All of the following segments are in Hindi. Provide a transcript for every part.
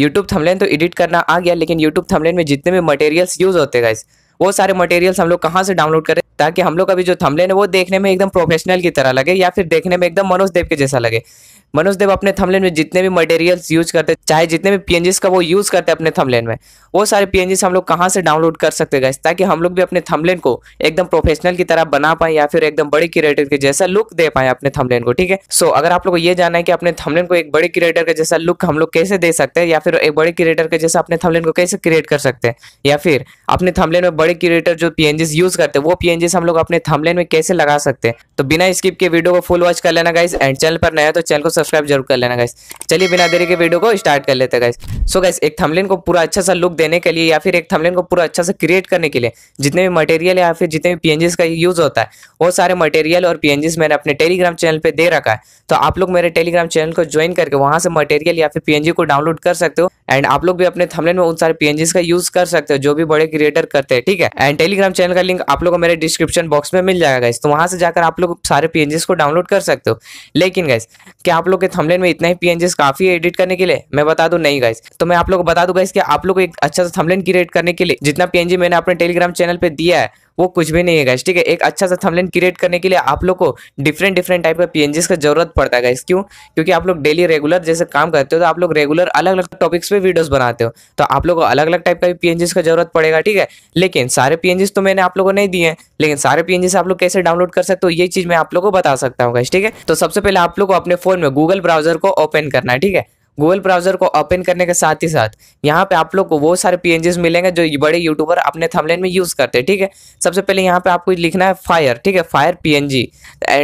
यूट्यूब थमलेन तो एडिट करना आ गया लेकिन यूट्यूब थमलेन में जितने भी मटेरियल्स यूज़ होते हैं गाइस वो सारे मटेरियल्स हम लोग कहाँ से डाउनलोड करें ताकि हम लोग का भी जो थमलेन है वो देखने में एकदम प्रोफेशनल की तरह लगे या फिर देखने में एकदम मनोज देव के जैसा लगे मनोज देव अपने थमलेन में जितने भी मटेरियल्स यूज करते हैं चाहे जितने भी पीएनजीस का वो यूज करते हैं अपने थमलेन में वो सारे पीएनजीस हम लोग कहाँ से डाउनलोड कर सकते गए ताकि हम लोग भी अपने थमलेन को एकदम प्रोफेशनल की तरह बना पाए या फिर एकदम बड़े क्रिएटर के जैसा लुक दे पाए अपने थमलेन को ठीक है सो अगर आप लोग को ये जाना है कि अपने थमलेन को एक बड़े क्रिएटर का जैसा लुक हम लोग कैसे दे सकते हैं या फिर एक बड़े क्रिएटर के जैसा अपने थमलेन को कैसे क्रिएट कर सकते हैं या फिर अपने थमलेन में बड़े क्रिएटर जो पी यूज करते हैं वो पीएनजीस हम लोग अपने थमलेन में कैसे लगा सकते हैं तो बिना स्किप के वीडियो को फुल वॉच कर लेना गाइस एंड चैनल पर नया तो चैनल को सब्सक्राइब जरूर कर लेना गाइस चलिए बिना देरी के वीडियो को स्टार्ट कर लेते गाइस सो गाइस एक थमलेन को पूरा अच्छा सा लुक देने के लिए या फिर एक थमलेन को पूरा अच्छा सा क्रिएट करने के लिए जितने भी मटेरियल या फिर जितने भी पी का यूज होता है वो सारे मटेरियल और पी मैंने अपने टेलीग्राम चैनल पर दे रखा है तो आप लोग मेरे टेलीग्राम चैनल को ज्वाइन करके वहाँ से मटेरियल या फिर पी को डाउनलोड कर सकते हो एंड आप लोग भी अपने थमलेन में उन सारे पी का यूज कर सकते हो जो भी बड़े क्रिएटर करते हैं ठीक है एंड टेलीग्राम चैनल का लिंक आप लोग को मेरे डिस्क्रिप्शन बॉक्स में मिल जाएगा गाइस तो वहां से जाकर आप लोग सारे पीएनजीस को डाउनलोड कर सकते हो लेकिन गाइस क्या आप लोग के थंबनेल में इतना ही पीएनजीस काफी है एडिट करने के लिए मैं बता दू नहीं गाइस तो मैं आप लोग को बता दू गाइस कि आप लोग एक अच्छा सा थमलेन क्रिएट करने के लिए जितना पीएनजी मैंने अपने टेलीग्राम चैनल पर दिया है वो कुछ भी नहीं है गैस ठीक है एक अच्छा सा थंबनेल क्रिएट करने के लिए आप लोग को डिफरेंट डिफरेंट टाइप का पी का जरूरत पड़ता है गैस क्यों क्योंकि आप लोग डेली रेगुलर जैसे काम करते हो तो आप लोग रेगुलर अलग अलग टॉपिक्स पे वीडियोस बनाते हो तो आप लोग को अलग अलग टाइप का भी का जरूरत पड़ेगा ठीक है लेकिन सारे पीएनजीस तो मैंने आप लोग को नहीं दिए लेकिन सारे पीएनजीस आप लोग कैसे डाउनलोड कर सकते हो ये चीज मैं आप लोग को बता सकता हूँ गैस ठीक है तो सबसे पहले आप लोग को अपने फोन में गूगल ब्राउजर को ओपन करना है ठीक है गूगल ब्राउजर को ओपन करने के साथ ही साथ यहाँ पे आप लोग को वो सारे पी मिलेंगे जो बड़े यूट्यूबर अपने थमलेन में यूज़ करते हैं ठीक है सबसे पहले यहाँ पे आपको लिखना है फायर ठीक है फायर पी एंड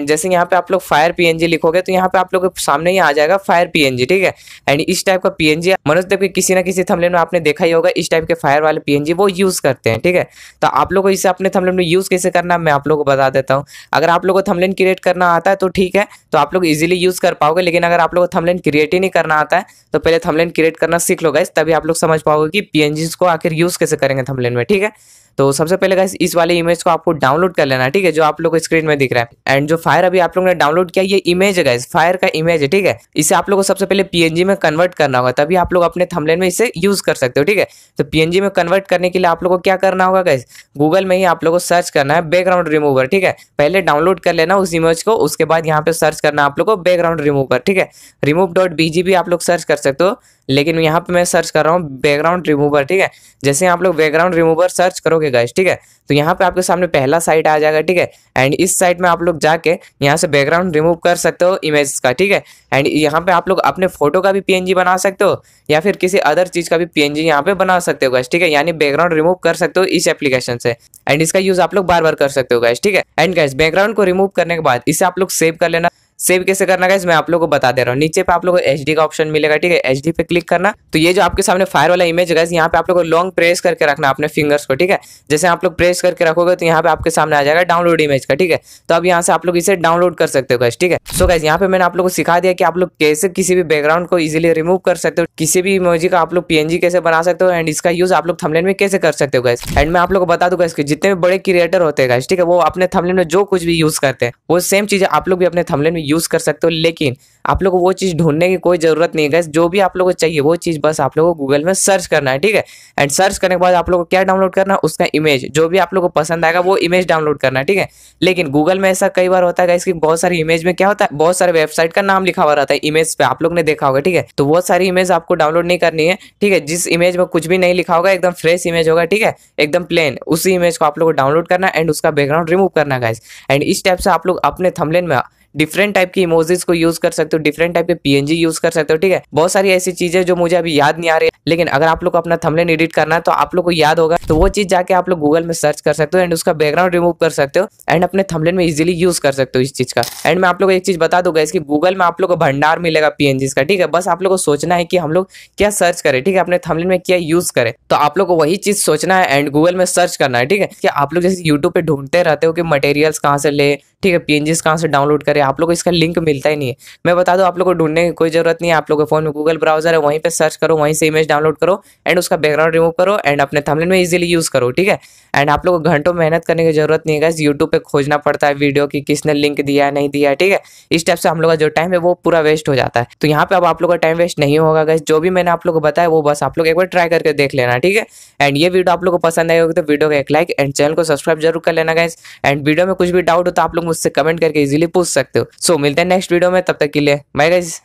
जैसे यहाँ पे आप लोग फायर पी लिखोगे तो यहाँ पे आप लोग के सामने ही आ जाएगा फायर पी ठीक है एंड इस टाइप का पी मनोज देव के किसी ना किसी थमलेन में आपने देखा ही होगा इस टाइप के फायर वाले पी वो यूज़ करते हैं ठीक है तो आप लोग को इसे अपने थमलेन में यूज़ कैसे करना मैं आप लोग को बता देता हूँ अगर आप लोग को थमलेन क्रिएट करना आता है तो ठीक है तो आप लोग इजिली यूज़ कर पाओगे लेकिन अगर आप लोग को थमलेन क्रिएट ही नहीं करना आता है है तो पहले थमलेन क्रिएट करना सीख लो गाइस तभी आप लोग समझ पाओगे कि पीएनजी को आखिर यूज कैसे करेंगे थमलेन में ठीक है तो सबसे पहले गाइस इस वाले इमेज को आपको डाउनलोड कर लेना ठीक है जो आप लोग को स्क्रीन में दिख रहा है एंड जो फायर अभी आप लोग ने डाउनलोड किया ये इमेज है गाइस फायर का इमेज है ठीक है इसे आप लोग को सबसे पहले पीएनजी में कन्वर्ट करना होगा तभी आप लोग अपने थमलेन में इसे यूज कर सकते हो ठीक है तो पीएनजी में कन्वर्ट करने के लिए आप लोग को क्या करना होगा गाइस गूगल में ही आप लोग को सर्च करना है बैकग्राउंड रिमूवर ठीक है पहले डाउनलोड कर लेना उस इमेज को उसके बाद यहाँ पे सर्च करना आप लोग को बैकग्राउंड रिमूवर ठीक है रिमूव डॉट भी आप लोग सर्च कर सकते हो लेकिन यहाँ पे मैं सर्च कर रहा हूँ बैकग्राउंड रिमूवर ठीक है जैसे आप लोग बैकग्राउंड रिमूवर सर्च करोगे जाओगे गाइस ठीक है तो यहाँ पे आपके सामने पहला साइट आ जाएगा ठीक है एंड इस साइट में आप लोग जाके यहाँ से बैकग्राउंड रिमूव कर सकते हो इमेज का ठीक है एंड यहाँ पे आप लोग अपने फोटो का भी पीएनजी बना सकते हो या फिर किसी अदर चीज का भी पीएनजी यहाँ पे बना सकते हो गैस ठीक है यानी बैकग्राउंड रिमूव कर सकते हो इस एप्लीकेशन से एंड इसका यूज आप लोग बार बार कर सकते हो गैस ठीक है एंड गैस बैकग्राउंड को रिमूव करने के बाद इसे आप लोग सेव कर लेना सेव कैसे करना गाइस मैं आप लोग को बता दे रहा हूँ नीचे पे आप लोग को एच का ऑप्शन मिलेगा ठीक है एच पे क्लिक करना तो ये जो आपके सामने फायर वाला इमेज है यहाँ पे आप लोग को लॉन्ग प्रेस करके रखना अपने फिंगर्स को ठीक है जैसे आप लोग प्रेस करके रखोगे तो यहाँ पे आपके सामने आ जाएगा डाउनलोड इमेज का ठीक है तो अब यहाँ से आप लोग इसे डाउनलोड कर सकते हो गाइज ठीक है सो गाइज यहाँ पे मैंने आप लोग को सिखा दिया कि आप लोग कैसे किसी भी बैकग्राउंड को इजिली रिमूव कर सकते हो किसी भी इमोजी का आप लोग पीएनजी कैसे बना सकते हो एंड इसका यूज आप लोग थमलेन में कैसे कर सकते हो गाइज एंड मैं आप लोग को बता दूंगा इसके जितने भी बड़े क्रिएटर होते हैं गाइज ठीक है वो अपने थमलेन में जो कुछ भी यूज करते हैं वो सेम चीज आप लोग भी अपने थमलेन में यूज़ कर सकते हो लेकिन आप लोग को वो चीज़ ढूंढने की कोई ज़रूरत नहीं है गैस जो भी आप लोगों को चाहिए वो चीज़ बस आप लोगों को गूगल में सर्च करना है ठीक है एंड सर्च करने के बाद आप लोग को क्या डाउनलोड करना है उसका इमेज जो भी आप लोग को पसंद आएगा वो इमेज डाउनलोड करना है ठीक है लेकिन गूगल में ऐसा कई बार होता है गैस कि बहुत सारी इमेज में क्या होता है बहुत सारे वेबसाइट का नाम लिखा हुआ रहता है इमेज पर आप लोग ने देखा होगा ठीक है तो बहुत सारी इमेज आपको डाउनलोड नहीं करनी है ठीक है जिस इमेज में कुछ भी नहीं लिखा होगा एकदम फ्रेश इमेज होगा ठीक है एकदम प्लेन उसी इमेज को आप लोग को डाउनलोड करना एंड उसका बैकग्राउंड रिमूव करना गाइज एंड इस टाइप से आप लोग अपने थमलेन में डिफरेंट टाइप की इमोजीज को यूज कर सकते हो डिफरेंट टाइप के पीएनजी यूज कर सकते हो ठीक है बहुत सारी ऐसी चीजें जो मुझे अभी याद नहीं आ रही है लेकिन अगर आप लोग को अपना थमलेन एडिट करना है तो आप लोग को याद होगा तो वो चीज जाके आप लोग गूगल में सर्च कर सकते हो एंड उसका बैकग्राउंड रिमूव कर सकते हो एंड अपने थमलेन में इजिली यूज कर सकते हो इस चीज का एंड मैं आप लोग को एक चीज बता दूंगा इसकी गूगल में आप लोग को भंडार मिलेगा पीएनजी का ठीक है बस आप लोग को सोचना है कि हम लोग क्या सर्च करें ठीक है अपने थमलेन में क्या यूज करें तो आप लोग को वही चीज सोचना है एंड गूगल में सर्च करना है ठीक है कि आप लोग जैसे यूट्यूब पे ढूंढते रहते हो कि मटेरियल्स कहाँ से ले ठीक है पीएनजी कहाँ से डाउनलोड करें आप लोग को इसका लिंक मिलता ही नहीं है मैं बता दूँ आप लोग को ढूंढने की कोई जरूरत नहीं है आप लोगों के फोन में गूगल ब्राउजर है वहीं पर सर्च करो वहीं से इमेज डाउनलोड करो एंड उसका बैकग्राउंड रिमूव करो एंड अपने थमलेन में इजिली यूज करो ठीक है एंड आप लोग को घंटों मेहनत करने की जरूरत नहीं है यूट्यूब पर खोजना पड़ता है वीडियो की किसने लिंक दिया है नहीं दिया ठीक है इस टाइप से हम लोग का जो टाइम है वो पूरा वेस्ट हो जाता है तो यहाँ पे अब आप लोग का टाइम वेस्ट नहीं होगा गैस जो भी मैंने आप लोग को बताया वो बस आप लोग एक बार ट्राई करके देख लेना ठीक है एंड ये वीडियो आप लोग को पसंद आई होगी तो वीडियो को एक लाइक एंड चैनल को सब्सक्राइब जरूर कर लेना गैस एंड वीडियो में कुछ भी डाउट हो तो आप लोग मुझसे कमेंट करके इजिली पूछ सकते सकते हो सो so, मिलते हैं नेक्स्ट वीडियो में तब तक के लिए बाय गाइज